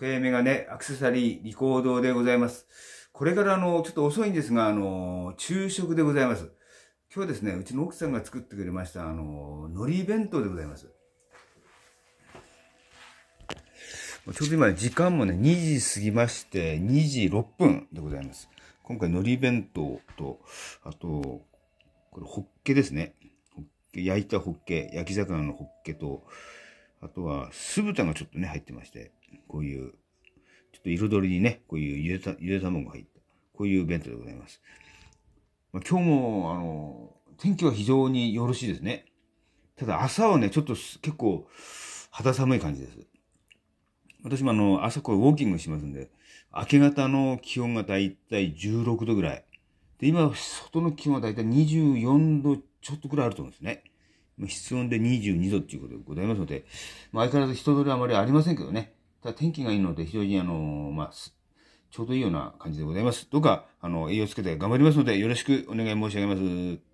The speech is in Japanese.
時計メガネ、アクセサリー、リコードでございます。これからあの、ちょっと遅いんですが、あの、昼食でございます。今日ですね、うちの奥さんが作ってくれました、あの、海苔弁当でございます。ちょうど今、時間もね、2時過ぎまして、2時6分でございます。今回、海苔弁当と、あと、これ、ホッケですね。焼いたホッケ、焼き魚のホッケと、あとは酢豚がちょっとね、入ってまして、こういう、ちょっと彩りにね、こういうゆでた、ゆで卵が入った、こういう弁当でございます。まあ、今日も、あの、天気は非常によろしいですね。ただ朝はね、ちょっと結構肌寒い感じです。私もあの、朝これウォーキングしますんで、明け方の気温がだいたい16度ぐらい。で、今、外の気温はだいたい24度ちょっとぐらいあると思うんですね。室温で22度っていうことでございますので、まあ、相変わらず人通りはあまりありませんけどね。ただ天気がいいので非常にあの、まあ、ちょうどいいような感じでございます。どうか、あの、栄養つけて頑張りますので、よろしくお願い申し上げます。